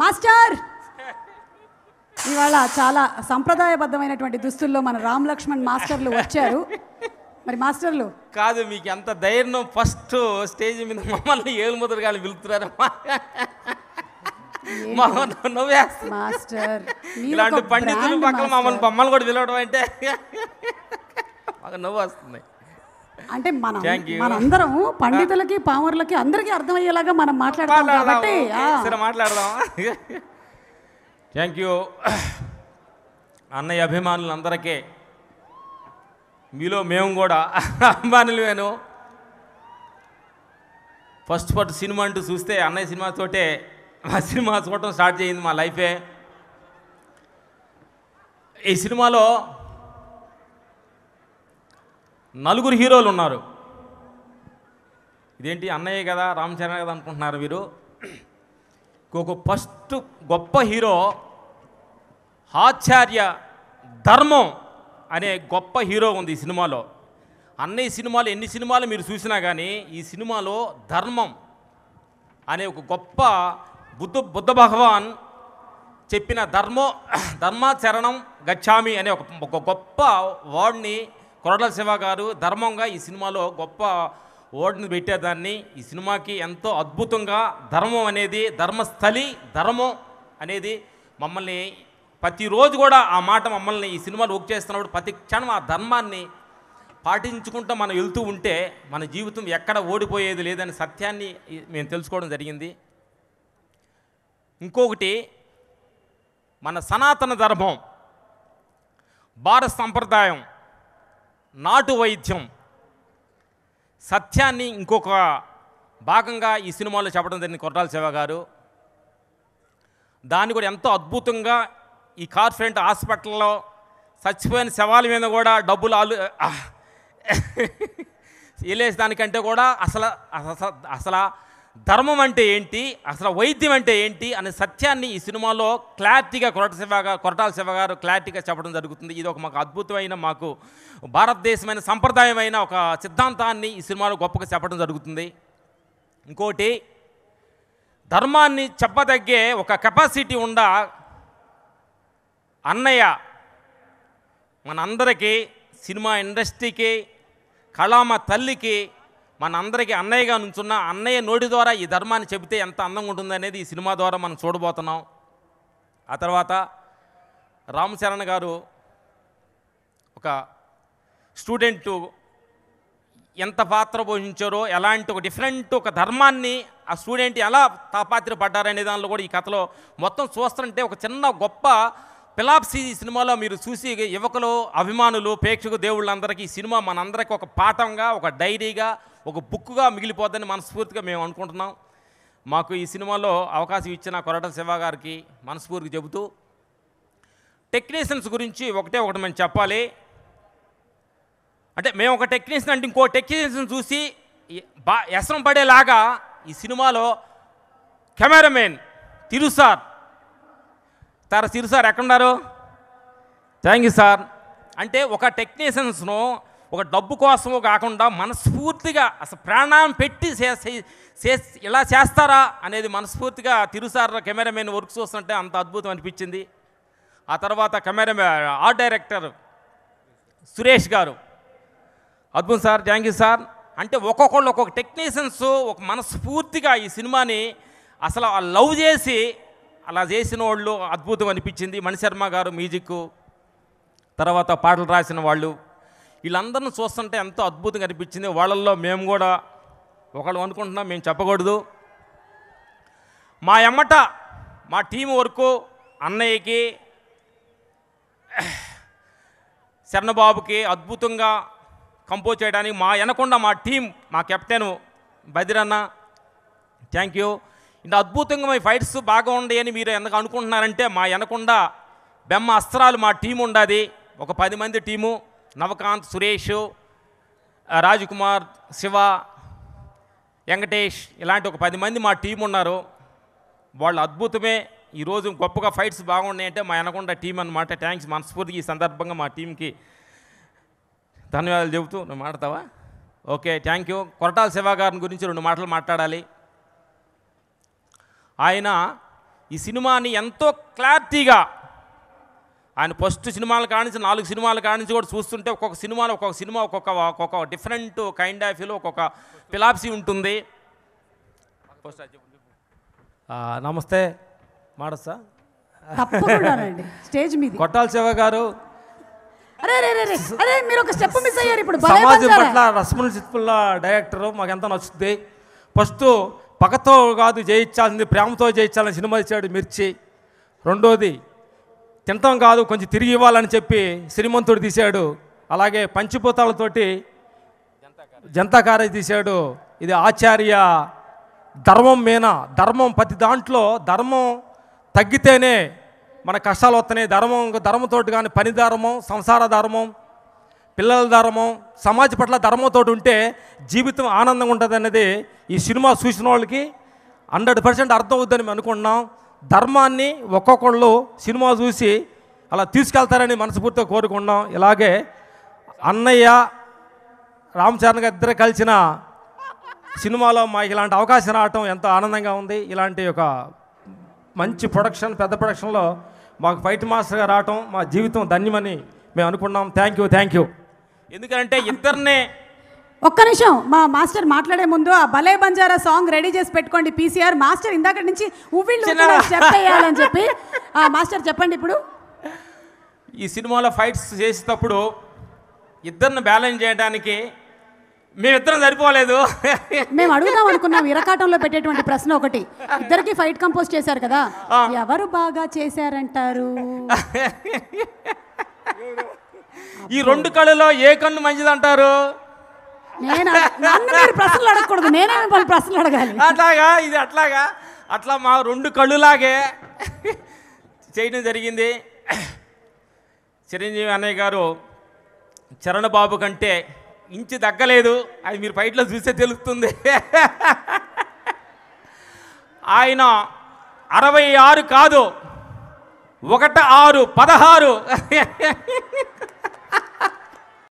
master ఇవాళ చాలా సంప్రదాయబద్ధమైనటువంటి దుస్తుల్లో మన రామ్ లక్ష్మణ్ మాస్టర్లు వచ్చారు మరి మాస్టర్లు కాదు మీకు ఎంత ధైర్యం ఫస్ట్ స్టేజ్ మీద మమ్మల్ని ఏలు ముద్రగాళ్ళు పిలుతున్నారు మాస్టర్ ఇలాంటి పండితులు పక్కన మమ్మల్ని బొమ్మలు కూడా పిలవడం అంటే మాకు నవ్వు వస్తుంది అంటే మన మనందరం పండితులకి పామరులకి అందరికీ అర్థమయ్యేలాగా మనం మాట్లాడతాం కాబట్టి మాట్లాడదాం థ్యాంక్ యూ అన్నయ్య అభిమానులందరికీ మీలో మేము కూడా అభిమానులమేను ఫస్ట్ ఫస్ట్ సినిమా అంటూ చూస్తే అన్నయ్య సినిమాతోటే మా సినిమా చూడటం స్టార్ట్ చేయింది మా లైఫే ఈ సినిమాలో నలుగురు హీరోలు ఉన్నారు ఇదేంటి అన్నయ్య కదా రామ్ చరణ్ కదా అనుకుంటున్నారు వీరు ఒక ఫస్ట్ గొప్ప హీరో ఆచార్య ధర్మం అనే గొప్ప హీరో ఉంది ఈ సినిమాలో అన్నయ్య సినిమాలు ఎన్ని సినిమాలు మీరు చూసినా కానీ ఈ సినిమాలో ధర్మం అనే ఒక గొప్ప బుద్ధ బుద్ధ భగవాన్ చెప్పిన ధర్మో ధర్మాచరణం గచ్చామి అనే ఒక గొప్ప వర్డ్ని కొరటల శివ గారు ధర్మంగా ఈ సినిమాలో గొప్ప ఓడిని పెట్టేదాన్ని ఈ సినిమాకి ఎంతో అద్భుతంగా ధర్మం అనేది ధర్మస్థలి ధర్మం అనేది మమ్మల్ని ప్రతిరోజు కూడా ఆ మాట మమ్మల్ని ఈ సినిమాలు వర్క్ చేస్తున్నప్పుడు ప్రతి క్షణం ఆ ధర్మాన్ని పాటించుకుంటూ మనం వెళ్తూ ఉంటే మన జీవితం ఎక్కడ ఓడిపోయేది లేదని సత్యాన్ని మేము తెలుసుకోవడం జరిగింది ఇంకొకటి మన సనాతన ధర్మం భారత సంప్రదాయం నాటు వైద్యం సత్యాన్ని ఇంకొక భాగంగా ఈ సినిమాలో చెప్పడం జరిగింది కొట్టాల శివ గారు దాన్ని కూడా ఎంతో అద్భుతంగా ఈ కార్పొరేట్ హాస్పిటల్లో చచ్చిపోయిన శవాల మీద కూడా డబ్బులు ఆలు వెళ్ళేసి దానికంటే కూడా అసలు అసలు అసలు ధర్మం అంటే ఏంటి అసలు వైద్యం అంటే ఏంటి అనే సత్యాన్ని ఈ సినిమాలో క్లారిటీగా కొరట శివగా కొరటాల శివ గారు క్లారిటీగా చెప్పడం జరుగుతుంది ఇది ఒక మాకు అద్భుతమైన మాకు భారతదేశమైన సంప్రదాయమైన ఒక సిద్ధాంతాన్ని ఈ సినిమాలో గొప్పగా చెప్పడం జరుగుతుంది ఇంకోటి ధర్మాన్ని చెప్పదగ్గే ఒక కెపాసిటీ ఉండ అన్నయ్య మనందరికీ సినిమా ఇండస్ట్రీకి కళామ తల్లికి మనందరికీ అన్నయ్యగా నుంచున్న అన్నయ్య నోటి ద్వారా ఈ ధర్మాన్ని చెబితే ఎంత అందంగా ఉంటుందనేది ఈ సినిమా ద్వారా మనం చూడబోతున్నాం ఆ తర్వాత రామ్ చరణ్ గారు ఒక స్టూడెంట్ ఎంత పాత్ర పోషించారో ఎలాంటి ఒక డిఫరెంట్ ఒక ధర్మాన్ని ఆ స్టూడెంట్ ఎలా తాపాత్ర పడ్డారనే దానిలో కూడా ఈ కథలో మొత్తం చూస్తుంటే ఒక చిన్న గొప్ప పిలాప్సీ సినిమాలో మీరు చూసి యువకులు అభిమానులు ప్రేక్షకు దేవుళ్ళందరికీ ఈ సినిమా మనందరికీ ఒక పాఠంగా ఒక డైరీగా ఒక బుక్గా మిగిలిపోద్దని మనస్ఫూర్తిగా మేము అనుకుంటున్నాం మాకు ఈ సినిమాలో అవకాశం ఇచ్చిన కొరట శివ గారికి మనస్ఫూర్తిగా చెబుతూ టెక్నీషియన్స్ గురించి ఒకటే ఒకటి మేము చెప్పాలి అంటే మేము ఒక టెక్నీషియన్ అంటే ఇంకో టెక్నీషియన్ చూసి బా ఎసరం పడేలాగా ఈ సినిమాలో కెమెరామెన్ తిరు సార్ తర తిరు సార్ ఎక్కడున్నారు థ్యాంక్ యూ సార్ అంటే ఒక టెక్నీషియన్స్ను ఒక డబ్బు కోసము కాకుండా మనస్ఫూర్తిగా అసలు ప్రాణాయం పెట్టి ఇలా చేస్తారా అనేది మనస్ఫూర్తిగా తిరుసార కెమెరామెన్ వర్క్ చూస్తుంటే అంత అద్భుతం అనిపించింది ఆ తర్వాత కెమెరా ఆర్ట్ డైరెక్టర్ సురేష్ గారు అద్భుతం సార్ థ్యాంక్ యూ సార్ అంటే ఒక్కొక్కళ్ళు ఒక్కొక్క టెక్నీషియన్స్ ఒక మనస్ఫూర్తిగా ఈ సినిమాని అసలు లవ్ చేసి అలా చేసిన వాళ్ళు అద్భుతం అనిపించింది మణిశర్మ గారు మ్యూజిక్ తర్వాత పాటలు రాసిన వాళ్ళు వీళ్ళందరిని చూస్తుంటే ఎంతో అద్భుతంగా అనిపించింది వాళ్ళల్లో మేము కూడా ఒకళ్ళు అనుకుంటున్నాం మేము చెప్పకూడదు మా ఎమ్మట మా టీం వరకు అన్నయ్యకి శరణబాబుకి అద్భుతంగా కంపోజ్ చేయడానికి మా వెనకుండా మా టీం మా కెప్టెన్ బదిరన్న థ్యాంక్ యూ ఇంత అద్భుతంగా మీ ఫైట్స్ బాగా ఉండయి అని మీరు ఎందుకు అనుకుంటున్నారంటే మా వెనకుండా బెమ్మ అస్త్రాలు మా టీం ఉండాది ఒక పది మంది టీము నవకాంత్ సురేష్ రాజ్కుమార్ శివ వెంకటేష్ ఇలాంటి ఒక పది మంది మా టీం ఉన్నారు వాళ్ళు అద్భుతమే ఈరోజు గొప్పగా ఫైట్స్ బాగున్నాయంటే మా అనకొండ టీం అనమాట థ్యాంక్స్ మనస్ఫూర్తిగా ఈ సందర్భంగా మా టీంకి ధన్యవాదాలు చెబుతూ నువ్వు మాట్లాడతావా okay thank you Koratala Siva గారిని గురించి రెండు మాటలు మాట్లాడాలి ఆయన ఈ సినిమాని ఎంతో క్లారిటీగా ఆయన ఫస్ట్ సినిమాల కానించి నాలుగు సినిమాల కానించి కూడా చూస్తుంటే ఒక్కొక్క సినిమాలో ఒక్కొక్క సినిమా ఒక్కొక్క ఒక్కొక్క డిఫరెంట్ కైండ్ ఆఫ్ ఫీల్ ఒక్కొక్క ఫిలాప్సీ ఉంటుంది నమస్తే మాడసా స్టేజ్ మీద కొట్టాల శివ గారు మీరు ఒక సమాజం పట్ల రస్ముల్ చిత్పుల్ల డైరెక్టర్ ఎంత నచ్చుద్ది ఫస్ట్ పగతో కాదు జయించాల్సింది ప్రేమతో జయించాలని సినిమా ఇచ్చాడు మిర్చి రెండోది తింటాం కాదు కొంచెం తిరిగి ఇవ్వాలని చెప్పి శ్రీమంతుడు తీశాడు అలాగే పంచిపోతాలతోటి జనతా కారేజ్ తీశాడు ఇది ఆచార్య ధర్మం మేనా ధర్మం ప్రతి దాంట్లో ధర్మం తగ్గితేనే మన కష్టాలు వస్తున్నాయి ధర్మం ధర్మంతో కానీ పని ధర్మం సంసార ధర్మం పిల్లల ధర్మం సమాజ పట్ల ధర్మంతో ఉంటే జీవితం ఆనందంగా ఉంటుంది అనేది ఈ సినిమా చూసిన వాళ్ళకి హండ్రెడ్ పర్సెంట్ అర్థం అవుద్దని మేము అనుకుంటున్నాం ధర్మాన్ని ఒక్కొక్కళ్ళు సినిమా చూసి అలా తీసుకెళ్తారని మనస్ఫూర్తిగా కోరుకున్నాం ఇలాగే అన్నయ్య రామచరణ్ గారి ఇద్దరు కలిసిన సినిమాలో మాకు ఇలాంటి అవకాశం రావటం ఎంతో ఆనందంగా ఉంది ఇలాంటి ఒక మంచి ప్రొడక్షన్ పెద్ద ప్రొడక్షన్లో మాకు ఫైట్ మాస్టర్గా రావటం మా జీవితం ధన్యమని మేము అనుకున్నాం థ్యాంక్ యూ థ్యాంక్ యూ ఎందుకంటే ఇద్దరినే ఒక్క నిమిషం మా మాస్టర్ మాట్లాడే ముందు ఆ బలే బంజారా సాంగ్ రెడీ చేసి పెట్టుకోండి పీసీఆర్ మాస్టర్ ఇందాక నుంచి ఉవ్విళ్ళు వేయాలని చెప్పి ఆ మాస్టర్ చెప్పండి ఇప్పుడు ఈ సినిమాలో ఫైట్స్ చేసేటప్పుడు ఇద్దరిని బ్యాలెన్స్ చేయడానికి మేమిద్దరం సరిపోలేదు మేము అడుగుదాం అనుకున్నాం ఇరకాటంలో పెట్టేటువంటి ప్రశ్న ఒకటి ఇద్దరికి ఫైట్ కంపోజ్ చేశారు కదా ఎవరు బాగా చేశారంటారు ఈ రెండు కళ్ళలో ఏ కన్ను మంచిదంటారు నేను ప్రశ్నలు అడగకూడదు నేనే మిమ్మల్ని ప్రశ్నలు అడగాలి అట్లాగా ఇది అట్లాగా అట్లా మా రెండు కళ్ళులాగే చేయడం జరిగింది చిరంజీవి అన్నయ్య గారు చరణబాబు బాబు కంటే ఇంచు తగ్గలేదు అది మీరు బయటలో చూస్తే తెలుస్తుంది ఆయన అరవై ఆరు కాదు ఒకట ఆరు పదహారు